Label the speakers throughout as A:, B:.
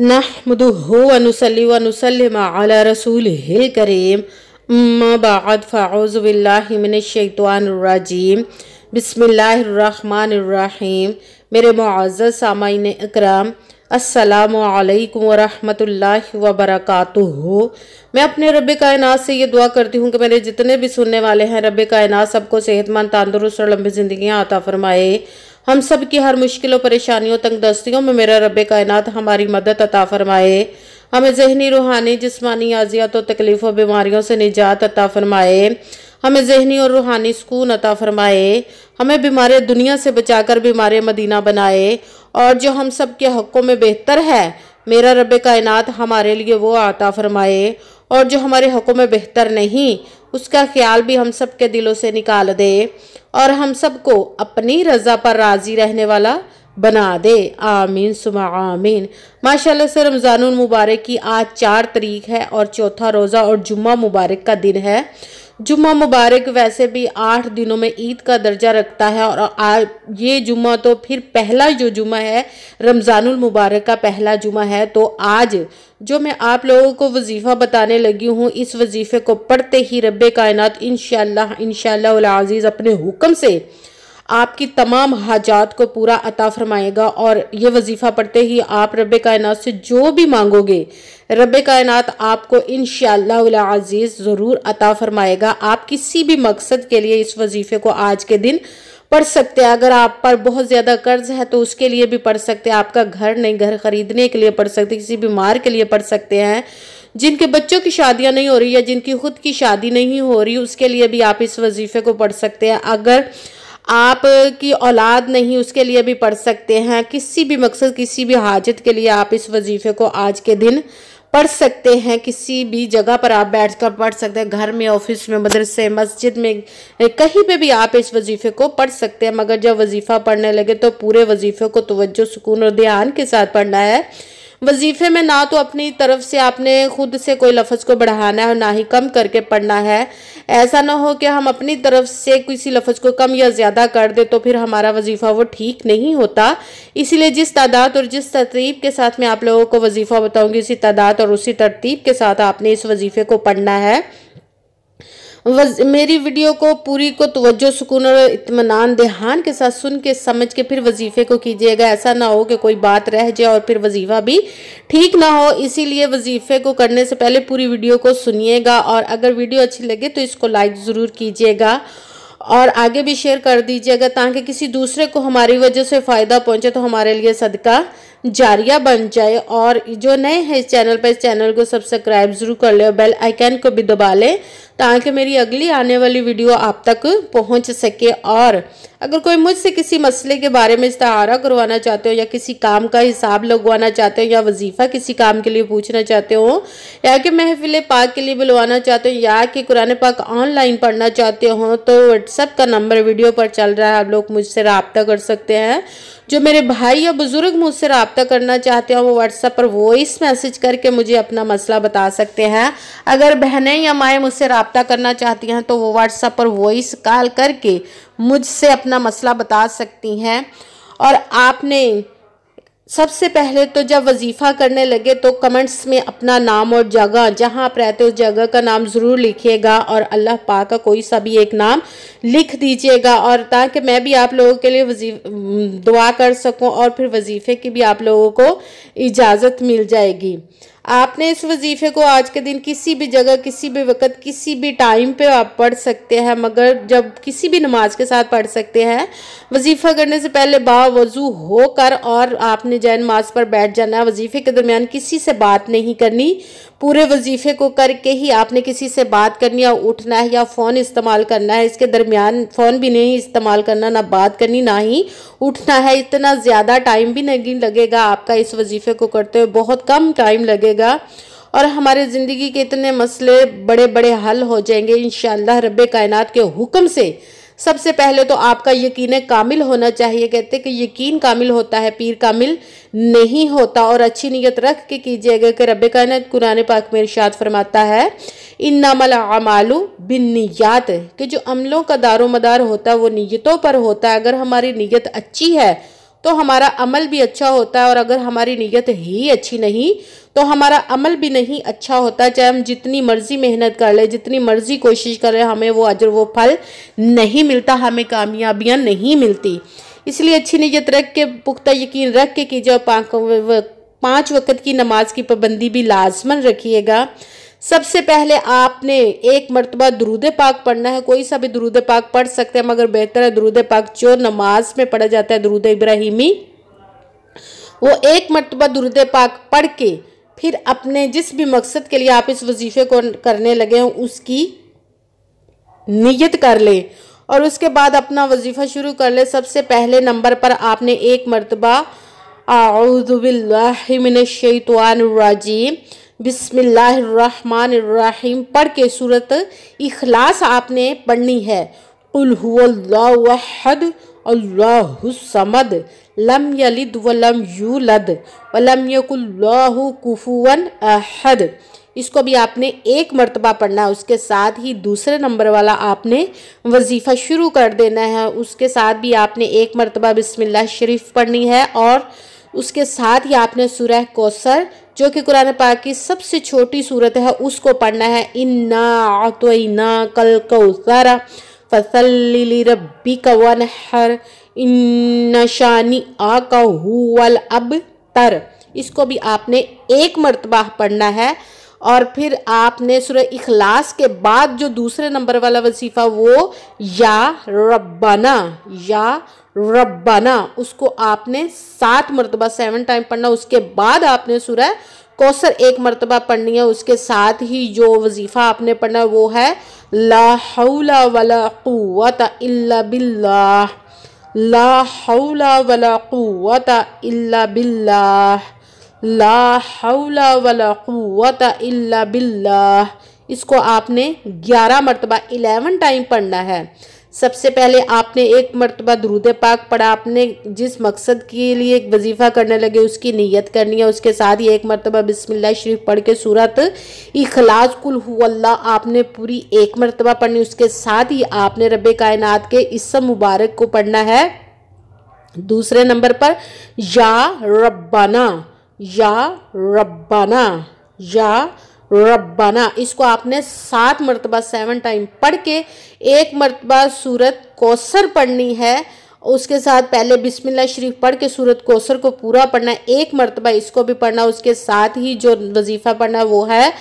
A: नहमदल करीम बाद बसमीम मेरे मुआज़ सामाइन इकराम असलकम वरहमतुल्लाहि वबरकatuh मैं अपने रब कायनात से ये दुआ करती हूँ कि मेरे जितने भी सुनने वाले हैं रब कायनात सबको सेहतमंद तंदुरुस्त और लंबी ज़िंदियाँ आता फ़रमाए हम सब की हर मुश्किलों परेशानियों दस्तियों में मेरा रब कायनात हमारी मदद अता फरमाए हमें जहनी रूहानी जिसमानी आजियात और तकलीफ़ों बीमारियों से निजात अता फरमाए हमें जहनी और रूहानी सुकून अता फरमाए हमें बीमार दुनिया से बचाकर बीमार मदीना बनाए और जो हम सब के हक़ों में बेहतर है मेरा रब कायनात हमारे लिए वो अता फरमाए और जो हमारे हकों में बेहतर नहीं उसका ख्याल भी हम सब के दिलों से निकाल दे और हम सबको अपनी रज़ा पर राज़ी रहने वाला बना दे आमीन सुमा आमीन माशाल्लाह से रमज़ान मुबारक की आज चार तरीक है और चौथा रोज़ा और जुम्मा मुबारक का दिन है जुम्मा मुबारक वैसे भी आठ दिनों में ईद का दर्जा रखता है और आ, ये जुम्मा तो फिर पहला जो जुम्मा है रमज़ानुल मुबारक का पहला जुम्मा है तो आज जो मैं आप लोगों को वजीफ़ा बताने लगी हूँ इस वजीफ़े को पढ़ते ही रब कायनात इन शह इन अजीज़ अपने हुक्म से आपकी तमाम हाजात को पूरा अता फरमाएगा और ये वजीफ़ा पढ़ते ही आप रब कायनात से जो भी मांगोगे रब कायनात आपको इन शज़ीज़ ज़रूर अता फरमाएगा आप किसी भी मकसद के लिए इस वजीफ़े को आज के दिन पढ़ सकते हैं अगर आप पर बहुत ज़्यादा कर्ज है तो उसके लिए भी पढ़ सकते हैं आपका घर नहीं घर खरीदने के लिए पढ़ सकते किसी बीमार के लिए पढ़ सकते हैं जिनके बच्चों की शादियां नहीं हो रही या जिनकी खुद की शादी नहीं हो रही उसके लिए भी आप इस वजीफे को पढ़ सकते हैं अगर आप की औलाद नहीं उसके लिए भी पढ़ सकते हैं किसी भी मकसद किसी भी हाजत के लिए आप इस वजीफ़े को आज के दिन पढ़ सकते हैं किसी भी जगह पर आप बैठ कर पढ़ सकते हैं घर में ऑफिस में मदरसे मस्जिद में कहीं पे भी आप इस वजीफ़े को पढ़ सकते हैं मगर जब वजीफ़ा पढ़ने लगे तो पूरे वजीफ़े को तोज्जो सुकून और ध्यान के साथ पढ़ना है वजीफे में ना तो अपनी तरफ से आपने खुद से कोई लफ्ज़ को बढ़ाना है ना ही कम करके पढ़ना है ऐसा ना हो कि हम अपनी तरफ से किसी लफ्ज़ को कम या ज़्यादा कर दे तो फिर हमारा वजीफ़ा वो ठीक नहीं होता इसीलिए जिस तादाद और जिस तरतीब के साथ मैं आप लोगों को वजीफ़ा बताऊँगी उसी तादाद और उसी तरतीब के साथ आपने इस वजीफ़े को पढ़ना है मेरी वीडियो को पूरी को तवज्जो सुकून और इतमान देहान के साथ सुन के समझ के फिर वजीफ़े को कीजिएगा ऐसा ना हो कि कोई बात रह जाए और फिर वजीफ़ा भी ठीक ना हो इसीलिए वजीफ़े को करने से पहले पूरी वीडियो को सुनिएगा और अगर वीडियो अच्छी लगे तो इसको लाइक ज़रूर कीजिएगा और आगे भी शेयर कर दीजिएगा ताकि किसी दूसरे को हमारी वजह से फ़ायदा पहुंचे तो हमारे लिए सदका जारिया बन जाए और जो नए हैं इस चैनल पर इस चैनल को सब्सक्राइब जरूर कर लें और बेल आइकन को भी दबा लें ताकि मेरी अगली आने वाली वीडियो आप तक पहुंच सके और अगर कोई मुझसे किसी मसले के बारे में इस्तारा करवाना चाहते हो या किसी काम का हिसाब लगवाना चाहते हो या वजीफ़ा किसी काम के लिए पूछना चाहते हो या कि महफिल पाक के लिए बुलवाना चाहते हो या कि कुरान पाक ऑनलाइन पढ़ना चाहते हो तो व्हाट्सअप का नंबर वीडियो पर चल रहा है आप लोग मुझसे रबता कर सकते हैं जो मेरे भाई या बुज़ुर्ग मुझसे रबता करना चाहते हैं वो व्हाट्सएप पर वॉइस मैसेज करके मुझे अपना मसला बता सकते हैं अगर बहनें या माएँ मुझसे रबता करना चाहती हैं तो वो व्हाट्सएप पर वॉइस कॉल करके मुझसे अपना मसला बता सकती हैं और आपने सबसे पहले तो जब वजीफ़ा करने लगे तो कमेंट्स में अपना नाम और जगह जहाँ आप रहते उस जगह का नाम ज़रूर लिखिएगा और अल्लाह पाक का कोई सा भी एक नाम लिख दीजिएगा और ताकि मैं भी आप लोगों के लिए दुआ कर सकूं और फिर वजीफ़े की भी आप लोगों को इजाज़त मिल जाएगी आपने इस वजीफ़े को आज के दिन किसी भी जगह किसी भी वक़्त किसी भी टाइम पे आप पढ़ सकते हैं मगर जब किसी भी नमाज के साथ पढ़ सकते हैं वजीफ़ा करने से पहले बावजू होकर और आपने जय नमाज पर बैठ जाना है वजीफ़े के दरमियान किसी से बात नहीं करनी पूरे वजीफ़े को करके ही आपने किसी से बात करनी या उठना है या फ़ोन इस्तेमाल करना है इसके दरमियान फ़ोन भी नहीं इस्तेमाल करना ना बात करनी ना ही उठना है इतना ज़्यादा टाइम भी नहीं लगेगा आपका इस वजीफ़े को करते हुए बहुत कम टाइम लगेगा देगा और हमारे ज़िंदगी के इतने मसले बड़े बड़े हल हो जाएंगे इन रब कायनात के हुक्म से सबसे पहले तो आपका यकीन कामिल होना चाहिए कहते कि यकीन कामिल होता है पीर कामिल नहीं होता और अच्छी नीयत रख के कीजिएगा कि रब कायनत कुरान पाक में इर्शाद फरमाता है इन नामल अमालू बिन नीयात कि जो अमलों का दारो मदार होता है वो नीयतों पर होता है अगर हमारी नीयत अच्छी है तो हमारा अमल भी अच्छा होता है और अगर हमारी नीयत ही अच्छी नहीं तो हमारा अमल भी नहीं अच्छा होता चाहे हम जितनी मर्जी मेहनत कर लें जितनी मर्जी कोशिश कर लें हमें वो अजर वो फल नहीं मिलता हमें कामयाबियाँ नहीं मिलती इसलिए अच्छी नीयत रख के पुख्ता यकीन रख के कीजिए और पाँच वक्त की नमाज की पाबंदी भी लाजमन रखिएगा सबसे पहले आपने एक मरतबा दरूद पाक पढ़ना है कोई सा भी दरूद पाक पढ़ सकते हैं मगर बेहतर है दरूद पाक जो नमाज में पढ़ा जाता है दरूद इब्राहिमी वो एक मरतबा दरूद पाक पढ़ के फिर अपने जिस भी मकसद के लिए आप इस वजीफे को करने लगे हों उसकी नीयत कर लें और उसके बाद अपना वजीफ़ा शुरू कर लें सबसे पहले नंबर पर आपने एक मरतबा राजीम बिसमीम पढ़ के सूरत इखलास आपने पढ़नी है उल्हुअल्लाहद अल्लाहमद लम यलिद वलम यूलद वलम यकुल्लाकुफुवन अहद इसको भी आपने एक मरतबा पढ़ना है उसके साथ ही दूसरे नंबर वाला आपने वजीफ़ा शुरू कर देना है उसके साथ भी आपने एक मरतबा बिस्मिल्लाह शरीफ पढ़नी है और उसके साथ ही आपने सुरह कौसर जो कि कुरान पाक की सबसे छोटी सूरत है उसको पढ़ना है इन्ना तो इन्ना कल कौसर फसल रबी का वन हर इन शानी आ का अब तर इसको भी आपने एक मरतबा पढ़ना है और फिर आपने सुर इखलास के बाद जो दूसरे नंबर वाला वसीफ़ा वो या रब्बाना या रब्बाना उसको आपने सात मरतबा सेवन टाइम पढ़ना उसके बाद आपने सुरह कौसर एक मरतबा पढ़नी है उसके साथ ही जो वजीफ़ा आपने पढ़ना वो है लाहौला वला क़ुवत इल्ला बिल्लाह ला हौला वला क़ुवत इल्ला ला हौला वला क़ुव्वत इल्ला बिल्लाह इसको आपने ग्यारह मरतबा इलेवन टाइम पढ़ना है सबसे पहले आपने एक मरतबा दरूद पाक पढ़ा आपने जिस मकसद के लिए एक वजीफ़ा करने लगे उसकी नीयत करनी है उसके साथ ही एक मरतबा बिस्मिल्लाह शरीफ पढ़ के सूरत इखलास कुल अल्लाह आपने पूरी एक मरतबा पढ़नी उसके साथ ही आपने रब कायनात के इसम मुबारक को पढ़ना है दूसरे नंबर पर या रब्बाना या रब्बाना या रब्बाना इसको आपने सात मरतबा सेवन टाइम पढ़ के एक मरतबा सूरत कौसर पढ़नी है उसके साथ पहले बिस्मिल्लाह शरीफ पढ़ के सूरत कौसर को पूरा पढ़ना है एक मरतबा इसको भी पढ़ना उसके साथ ही जो वजीफ़ा पढ़ना वो है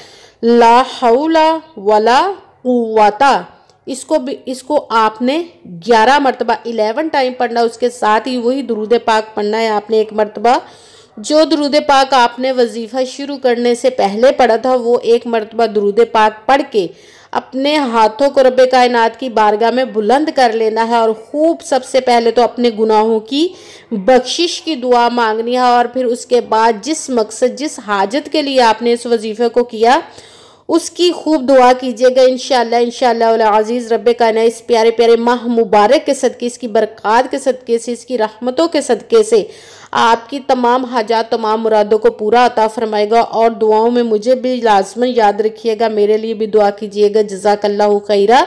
A: ला हौला वला कुवाता इसको भी इसको आपने ग्यारह मरतबा इलेवन टाइम पढ़ना उसके साथ ही वही दरूद पाक पढ़ना है आपने एक मरतबा जो दरूद पाक आपने वजीफ़ा शुरू करने से पहले पढ़ा था वो एक मरतबा दरूद पाक पढ़ के अपने हाथों को रब कायनात की बारगाह में बुलंद कर लेना है और खूब सबसे पहले तो अपने गुनाहों की बख्शिश की दुआ मांगनी है और फिर उसके बाद जिस मकसद जिस हाजत के लिए आपने इस वजीफ़े को किया उसकी खूब दुआ कीजिएगा इन शाला अज़ीज़ रब का इस प्यारे प्यारे माह मुबारक के सदक़े इसकी बरक़ात के सदक़े से इसकी रहमतों के सदक़े से आपकी तमाम हाजात तमाम मुरादों को पूरा अता फरमाएगा और दुआओं में मुझे भी लाजमन याद रखिएगा मेरे लिए भी दुआ कीजिएगा जजाकल्ला खैरा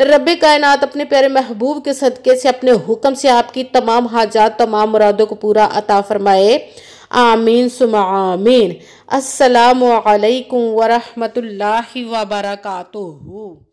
A: रब कायनात अपने प्यारे महबूब के सदक़े से अपने हुक्म से आपकी तमाम हाजात तमाम मुरादों को पूरा अता फरमाए آمين ثم آمين السلام عليكم ورحمة الله وبركاته